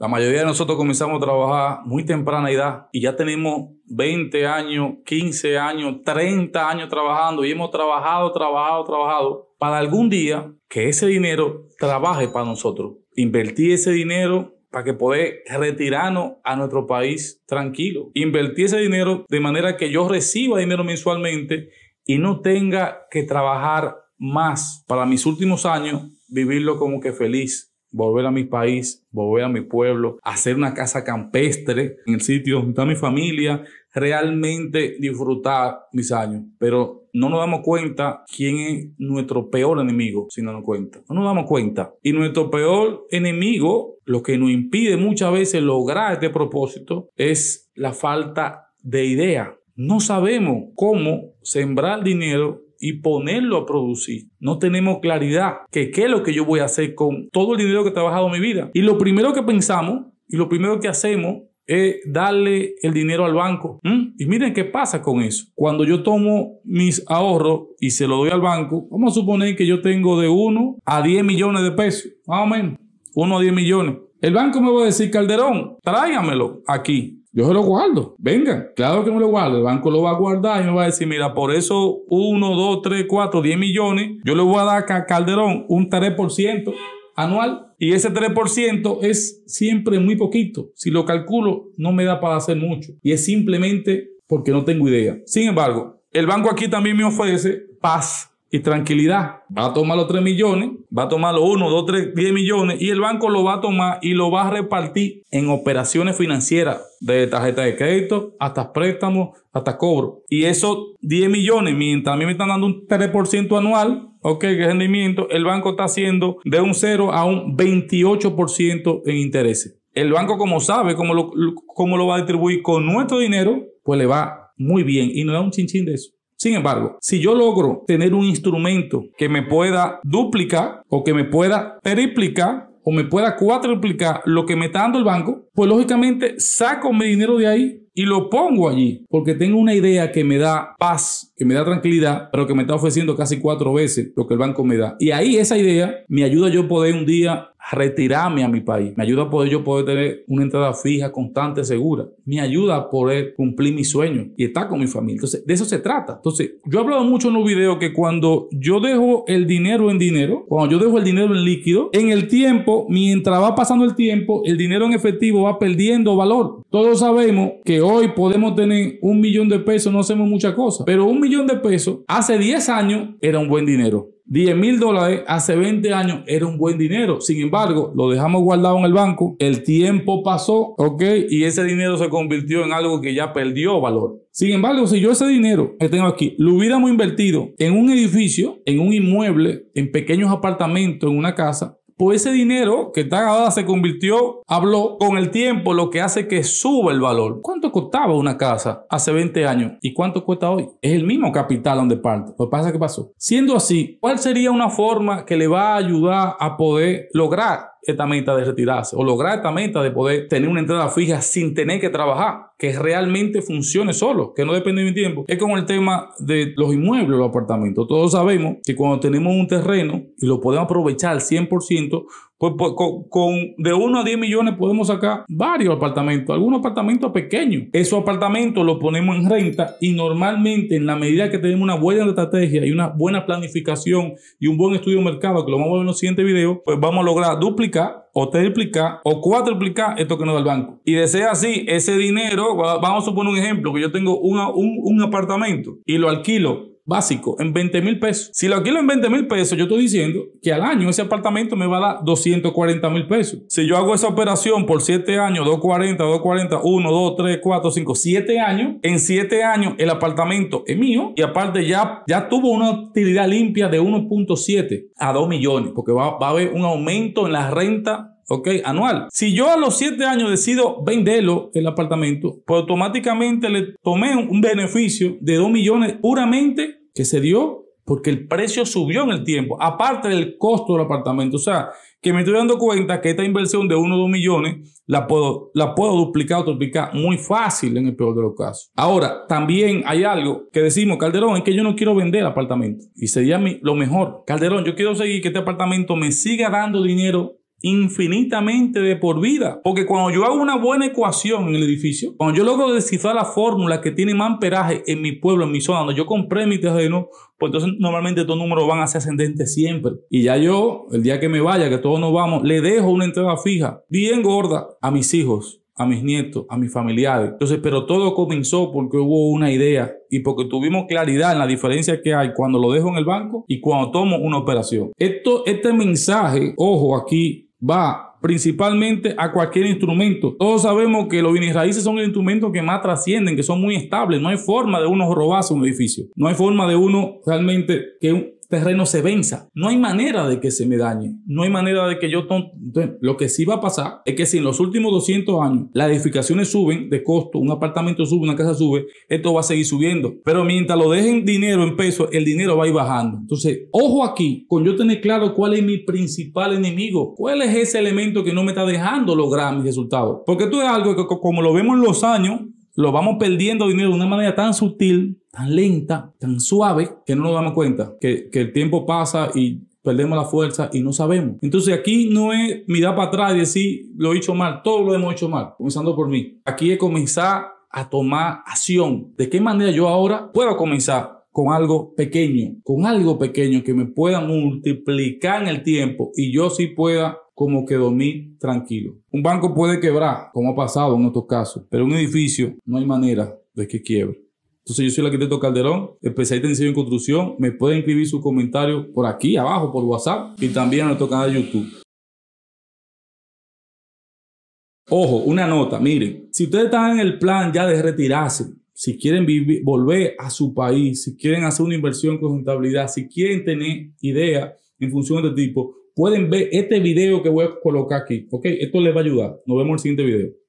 La mayoría de nosotros comenzamos a trabajar muy temprana edad y ya tenemos 20 años, 15 años, 30 años trabajando y hemos trabajado, trabajado, trabajado para algún día que ese dinero trabaje para nosotros. Invertí ese dinero para que poder retirarnos a nuestro país tranquilo. Invertí ese dinero de manera que yo reciba dinero mensualmente y no tenga que trabajar más para mis últimos años, vivirlo como que feliz volver a mi país, volver a mi pueblo, hacer una casa campestre en el sitio donde está mi familia, realmente disfrutar mis años. Pero no nos damos cuenta quién es nuestro peor enemigo, si no nos cuenta. No nos damos cuenta. Y nuestro peor enemigo, lo que nos impide muchas veces lograr este propósito, es la falta de idea. No sabemos cómo sembrar dinero y ponerlo a producir. No tenemos claridad que qué es lo que yo voy a hacer con todo el dinero que he trabajado en mi vida. Y lo primero que pensamos y lo primero que hacemos es darle el dinero al banco. ¿Mm? Y miren qué pasa con eso. Cuando yo tomo mis ahorros y se lo doy al banco, vamos a suponer que yo tengo de 1 a 10 millones de pesos, más o menos, 1 a 10 millones. El banco me va a decir, Calderón, tráigamelo aquí. Yo se lo guardo. Venga, claro que no lo guardo. El banco lo va a guardar y me va a decir, mira, por eso 1, 2, 3, 4, 10 millones, yo le voy a dar a Calderón un 3% anual. Y ese 3% es siempre muy poquito. Si lo calculo, no me da para hacer mucho. Y es simplemente porque no tengo idea. Sin embargo, el banco aquí también me ofrece paz y tranquilidad. Va a tomar los 3 millones, va a tomar los 1, 2, 3, 10 millones y el banco lo va a tomar y lo va a repartir en operaciones financieras de tarjeta de crédito hasta préstamos, hasta cobro. Y esos 10 millones, mientras a mí me están dando un 3% anual, ok, que rendimiento, el banco está haciendo de un 0 a un 28% en intereses. El banco, como sabe cómo lo, lo va a distribuir con nuestro dinero, pues le va muy bien y nos da un chinchín de eso. Sin embargo, si yo logro tener un instrumento que me pueda duplicar o que me pueda triplicar o me pueda cuatriplicar lo que me está dando el banco, pues lógicamente saco mi dinero de ahí y lo pongo allí, porque tengo una idea que me da paz, que me da tranquilidad, pero que me está ofreciendo casi cuatro veces lo que el banco me da. Y ahí esa idea me ayuda yo poder un día retirarme a mi país. Me ayuda a poder yo poder tener una entrada fija, constante, segura. Me ayuda a poder cumplir mis sueños y estar con mi familia. Entonces, de eso se trata. Entonces, yo he hablado mucho en los videos que cuando yo dejo el dinero en dinero, cuando yo dejo el dinero en líquido, en el tiempo, mientras va pasando el tiempo, el dinero en efectivo va perdiendo valor. Todos sabemos que hoy podemos tener un millón de pesos, no hacemos muchas cosas, pero un millón de pesos hace 10 años era un buen dinero. 10 mil dólares hace 20 años era un buen dinero. Sin embargo, lo dejamos guardado en el banco, el tiempo pasó, ¿ok? Y ese dinero se convirtió en algo que ya perdió valor. Sin embargo, si yo ese dinero que tengo aquí lo hubiéramos invertido en un edificio, en un inmueble, en pequeños apartamentos, en una casa, pues ese dinero que está ahora se convirtió, habló con el tiempo, lo que hace que suba el valor. ¿Cuánto costaba una casa hace 20 años y cuánto cuesta hoy? Es el mismo capital donde parte. Lo que pasa es que pasó. Siendo así, ¿cuál sería una forma que le va a ayudar a poder lograr esta meta de retirarse o lograr esta meta de poder tener una entrada fija sin tener que trabajar, que realmente funcione solo, que no depende de mi tiempo, es con el tema de los inmuebles, los apartamentos. Todos sabemos que cuando tenemos un terreno y lo podemos aprovechar al 100%, pues, pues, con, de 1 a 10 millones podemos sacar varios apartamentos, algunos apartamentos pequeños. Esos apartamentos los ponemos en renta y normalmente en la medida que tenemos una buena estrategia y una buena planificación y un buen estudio de mercado, que lo vamos a ver en los siguiente videos, pues vamos a lograr duplicar o triplicar o cuatriplicar esto que nos da el banco. Y de ser así, ese dinero, vamos a suponer un ejemplo, que yo tengo un, un apartamento y lo alquilo básico en 20 mil pesos. Si lo alquilo en 20 mil pesos, yo estoy diciendo que al año ese apartamento me va a dar 240 mil pesos. Si yo hago esa operación por 7 años, 240, 240, 1, 2, 3, 4, 5, 7 años, en 7 años el apartamento es mío y aparte ya, ya tuvo una utilidad limpia de 1.7 a 2 millones, porque va, a haber un aumento en la renta ¿ok? Anual. Si yo a los 7 años decido venderlo, el apartamento, pues automáticamente le tomé un beneficio de 2 millones puramente que se dio porque el precio subió en el tiempo, aparte del costo del apartamento. O sea, que me estoy dando cuenta que esta inversión de 1 o 2 millones la puedo, la puedo duplicar o triplicar muy fácil en el peor de los casos. Ahora, también hay algo que decimos, Calderón, es que yo no quiero vender apartamento. Y sería lo mejor. Calderón, yo quiero seguir que este apartamento me siga dando dinero infinitamente de por vida. Porque cuando yo hago una buena ecuación en el edificio, cuando yo logro descifrar la fórmula que tiene más amperaje en mi pueblo, en mi zona, donde yo compré mi terreno, pues entonces normalmente estos números van a ser ascendentes siempre. Y ya yo, el día que me vaya, que todos nos vamos, le dejo una entrada fija, bien gorda, a mis hijos a mis nietos, a mis familiares. Entonces, pero todo comenzó porque hubo una idea y porque tuvimos claridad en la diferencia que hay cuando lo dejo en el banco y cuando tomo una operación. Esto, este mensaje, ojo aquí, va principalmente a cualquier instrumento. Todos sabemos que los bienes raíces son instrumento que más trascienden, que son muy estables. No hay forma de uno robarse un edificio. No hay forma de uno realmente que terreno se venza. No hay manera de que se me dañe. No hay manera de que yo... Entonces, lo que sí va a pasar es que si en los últimos 200 años las edificaciones suben de costo, un apartamento sube, una casa sube, esto va a seguir subiendo. Pero mientras lo dejen dinero en pesos, el dinero va a ir bajando. Entonces, ojo aquí con yo tener claro cuál es mi principal enemigo. ¿Cuál es ese elemento que no me está dejando lograr mis resultados? Porque esto es algo que como lo vemos en los años, lo vamos perdiendo dinero de una manera tan sutil tan lenta, tan suave, que no nos damos cuenta, que, que el tiempo pasa y perdemos la fuerza y no sabemos. Entonces aquí no es mirar para atrás y decir, lo he hecho mal, todo lo hemos hecho mal, comenzando por mí. Aquí es comenzar a tomar acción. ¿De qué manera yo ahora puedo comenzar? Con algo pequeño, con algo pequeño que me pueda multiplicar en el tiempo y yo sí pueda como que dormir tranquilo. Un banco puede quebrar, como ha pasado en otros casos, pero un edificio no hay manera de que quiebre. Entonces yo soy el arquitecto Calderón, especialista en diseño y construcción. Me pueden escribir sus comentarios por aquí abajo, por WhatsApp y también en nuestro canal de YouTube. Ojo, una nota, miren, si ustedes están en el plan ya de retirarse, si quieren volver a su país, si quieren hacer una inversión con contabilidad, si quieren tener ideas en función de este tipo, pueden ver este video que voy a colocar aquí, ¿ok? Esto les va a ayudar. Nos vemos en el siguiente video.